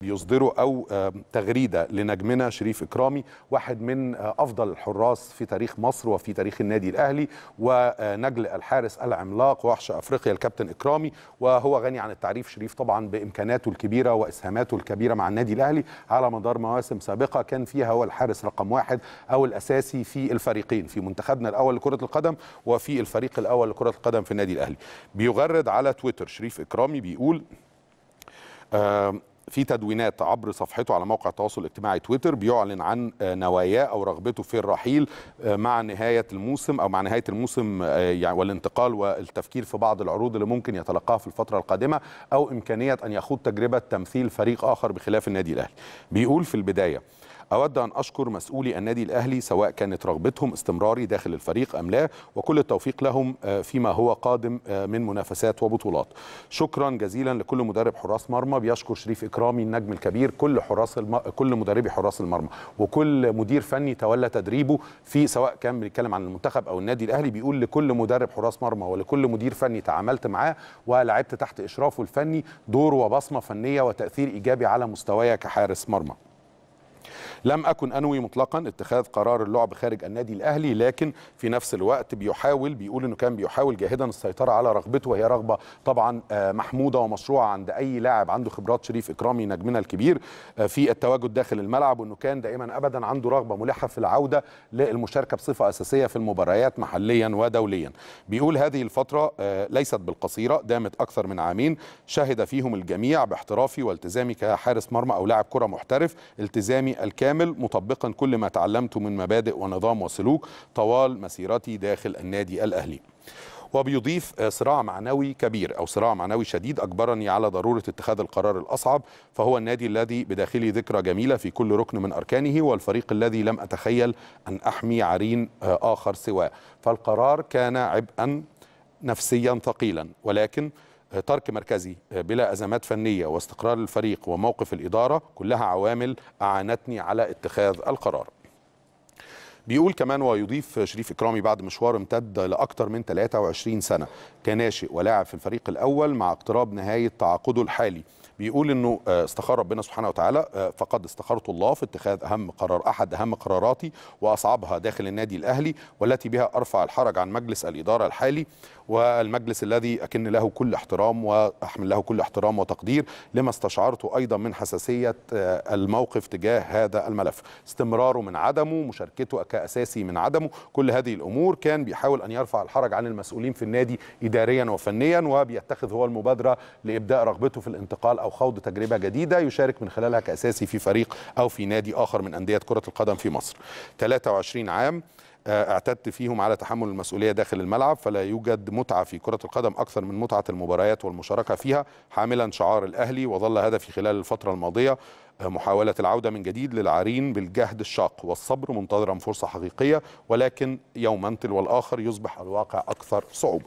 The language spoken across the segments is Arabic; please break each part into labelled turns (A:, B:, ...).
A: بيصدروا او آه، تغريده لنجمنا شريف اكرامي واحد من آه، افضل الحراس في تاريخ مصر وفي تاريخ النادي الاهلي ونجل آه، الحارس العملاق وحش افريقيا الكابتن اكرامي وهو غني عن التعريف شريف طبعا بامكاناته الكبيره واسهاماته الكبيره مع النادي الاهلي على مدار مواسم سابقه كان فيها هو الحارس رقم واحد او الاساسي في الفريقين في منتخبنا الاول لكره القدم وفي الفريق الاول لكره القدم في النادي الاهلي بيغرد على تويتر شريف اكرامي بيقول آه في تدوينات عبر صفحته على موقع التواصل الاجتماعي تويتر بيعلن عن آه، نواياه او رغبته في الرحيل آه، مع نهايه الموسم او مع نهايه الموسم آه، يعني والانتقال والتفكير في بعض العروض اللي ممكن يتلقاها في الفتره القادمه او امكانيه ان يخوض تجربه تمثيل فريق اخر بخلاف النادي الاهلي. بيقول في البدايه أود أن أشكر مسؤولي النادي الأهلي سواء كانت رغبتهم استمراري داخل الفريق أم لا وكل التوفيق لهم آه، فيما هو قادم آه، من منافسات وبطولات شكرا جزيلا لكل مدرب حراس مرمى بيشكر شريف إكرامي النجم الكبير كل حراس الم... كل مدربي حراس المرمى وكل مدير فني تولى تدريبه في سواء كان بيتكلم عن المنتخب أو النادي الأهلي بيقول لكل مدرب حراس مرمى ولكل مدير فني تعاملت معاه ولعبت تحت إشرافه الفني دور وبصمة فنية وتأثير إيجابي على مستوايا كحارس مرمى لم أكن أنوي مطلقا اتخاذ قرار اللعب خارج النادي الأهلي لكن في نفس الوقت بيحاول بيقول أنه كان بيحاول جاهدا السيطرة على رغبته وهي رغبة طبعا آه، محمودة ومشروعة عند أي لاعب عنده خبرات شريف إكرامي نجمنا الكبير آه، في التواجد داخل الملعب وأنه كان دائما أبدا عنده رغبة ملحة في العودة للمشاركة بصفة أساسية في المباريات محليا ودوليا بيقول هذه الفترة آه، ليست بالقصيرة دامت أكثر من عامين شهد فيهم الجميع باحترافي والتزامي كحارس مرمى أو لاعب كرة محترف التزامي الكامل كامل مطبقا كل ما تعلمته من مبادئ ونظام وسلوك طوال مسيرتي داخل النادي الأهلي وبيضيف صراع معنوي كبير او صراع معنوي شديد اجبرني على ضروره اتخاذ القرار الاصعب فهو النادي الذي بداخلي ذكرى جميله في كل ركن من اركانه والفريق الذي لم اتخيل ان احمي عرين اخر سواه فالقرار كان عبئا نفسيا ثقيلا ولكن ترك مركزي بلا أزمات فنية واستقرار الفريق وموقف الإدارة كلها عوامل أعانتني على اتخاذ القرار بيقول كمان ويضيف شريف إكرامي بعد مشوار امتد لأكثر من 23 سنة كناشئ ولاعب في الفريق الأول مع اقتراب نهاية تعاقده الحالي بيقول انه آه، استخار ربنا سبحانه وتعالى آه، فقد استخرت الله في اتخاذ اهم قرار احد اهم قراراتي واصعبها داخل النادي الاهلي والتي بها ارفع الحرج عن مجلس الاداره الحالي والمجلس الذي اكن له كل احترام واحمل له كل احترام وتقدير لما استشعرته ايضا من حساسيه آه، الموقف تجاه هذا الملف استمراره من عدمه مشاركته كاساسي من عدمه كل هذه الامور كان بيحاول ان يرفع الحرج عن المسؤولين في النادي اداريا وفنيا وبيتخذ هو المبادره لابداء رغبته في الانتقال أو خوض تجربة جديدة يشارك من خلالها كأساسي في فريق أو في نادي آخر من أندية كرة القدم في مصر 23 عام آه، اعتدت فيهم على تحمل المسؤوليه داخل الملعب فلا يوجد متعه في كره القدم اكثر من متعه المباريات والمشاركه فيها حاملا شعار الاهلي وظل هدفي خلال الفتره الماضيه آه، محاولة العودة من جديد للعرين بالجهد الشاق والصبر منتظرا فرصة حقيقية ولكن يوما تلو الآخر يصبح الواقع أكثر صعوبة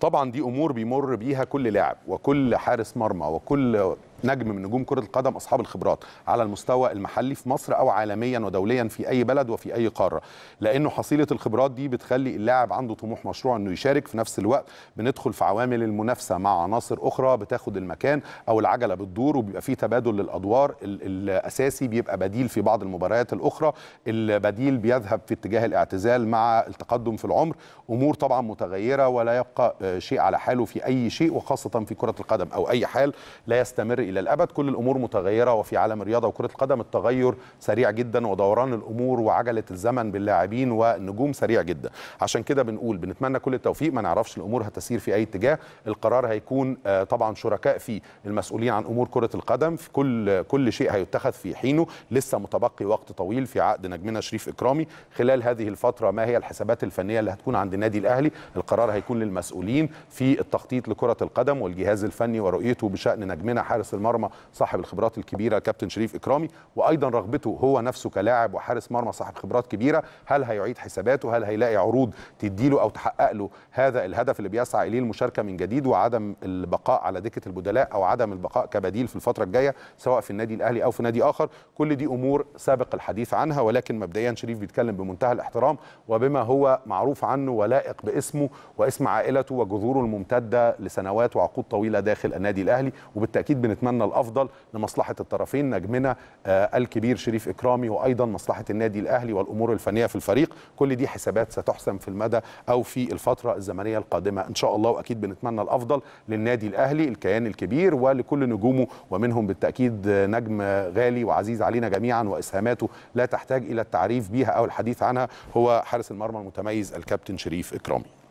A: طبعا دي امور بيمر بيها كل لاعب وكل حارس مرمى وكل نجم من نجوم كرة القدم أصحاب الخبرات على المستوى المحلي في مصر أو عالميا ودوليا في أي بلد وفي أي قارة لأنه حصيلة الخبرات دي بتخلي اللاعب عنده طموح مشروع أنه يشارك في نفس الوقت بندخل في عوامل المنافسة مع عناصر أخرى بتاخد المكان أو العجلة بتدور وبيبقى في تبادل للأدوار الأساسي بيبقى بديل في بعض المباريات الأخرى البديل بيذهب في اتجاه الاعتزال مع التقدم في العمر أمور طبعا متغيرة ولا يبقى آه، شيء على حاله في أي شيء وخاصة في كرة القدم أو أي حال لا يستمر الى الابد كل الامور متغيره وفي عالم الرياضه وكره القدم التغير سريع جدا ودوران الامور وعجله الزمن باللاعبين والنجوم سريع جدا عشان كده بنقول بنتمنى كل التوفيق ما نعرفش الامور هتسير في اي اتجاه القرار هيكون آه، طبعا شركاء فيه المسؤولين عن امور كره القدم في كل كل شيء هيتخذ في حينه لسه متبقي وقت طويل في عقد نجمنا شريف اكرامي خلال هذه الفتره ما هي الحسابات الفنيه اللي هتكون عند النادي الاهلي القرار هيكون للمسؤولين في التخطيط لكره القدم والجهاز الفني ورؤيته بشان نجمنا حارس المرمى صاحب الخبرات الكبيره كابتن شريف اكرامي وايضا رغبته هو نفسه كلاعب وحارس مرمى صاحب خبرات كبيره هل هيعيد حساباته هل هيلاقي عروض تديله او تحقق له هذا الهدف اللي بيسعى اليه المشاركه من جديد وعدم البقاء على دكه البدلاء او عدم البقاء كبديل في الفتره الجايه سواء في النادي الاهلي او في نادي اخر كل دي امور سابق الحديث عنها ولكن مبدئيا شريف بيتكلم بمنتهى الاحترام وبما هو معروف عنه ولائق باسمه واسم عائلته وجذوره الممتده لسنوات وعقود طويله داخل النادي الاهلي وبالتاكيد بنتمنى نتمنى الافضل لمصلحه الطرفين نجمنا آه، الكبير شريف اكرامي وايضا مصلحه النادي الاهلي والامور الفنيه في الفريق كل دي حسابات ستحسم في المدى او في الفتره الزمنيه القادمه ان شاء الله واكيد بنتمنى الافضل للنادي الاهلي الكيان الكبير ولكل نجومه ومنهم بالتاكيد نجم غالي وعزيز علينا جميعا واسهاماته لا تحتاج الى التعريف بها او الحديث عنها هو حارس المرمى المتميز الكابتن شريف اكرامي